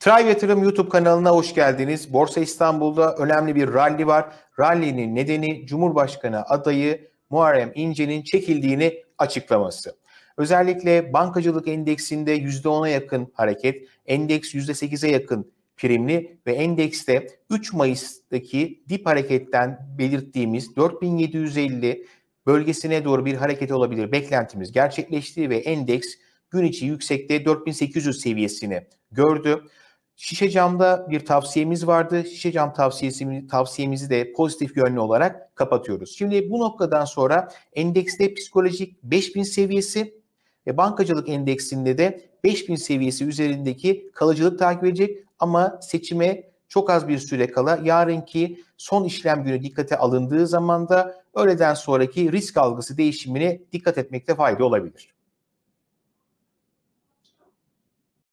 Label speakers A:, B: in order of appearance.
A: Tray Yatırım YouTube kanalına hoş geldiniz. Borsa İstanbul'da önemli bir rally var. Rally'nin nedeni Cumhurbaşkanı adayı Muharrem İnce'nin çekildiğini açıklaması. Özellikle bankacılık endeksinde %10'a yakın hareket, endeks %8'e yakın primli ve endekste 3 Mayıs'taki dip hareketten belirttiğimiz 4750 bölgesine doğru bir hareket olabilir beklentimiz gerçekleşti ve endeks gün içi yüksekte 4800 seviyesini gördü. Şişe camda bir tavsiyemiz vardı. Şişe cam tavsiyesi, tavsiyemizi de pozitif yönlü olarak kapatıyoruz. Şimdi bu noktadan sonra endekste psikolojik 5000 seviyesi ve bankacılık endeksinde de 5000 seviyesi üzerindeki kalıcılık takip edecek ama seçime çok az bir süre kala yarınki son işlem günü dikkate alındığı zaman da öğleden sonraki risk algısı değişimini dikkat etmekte fayda olabilir.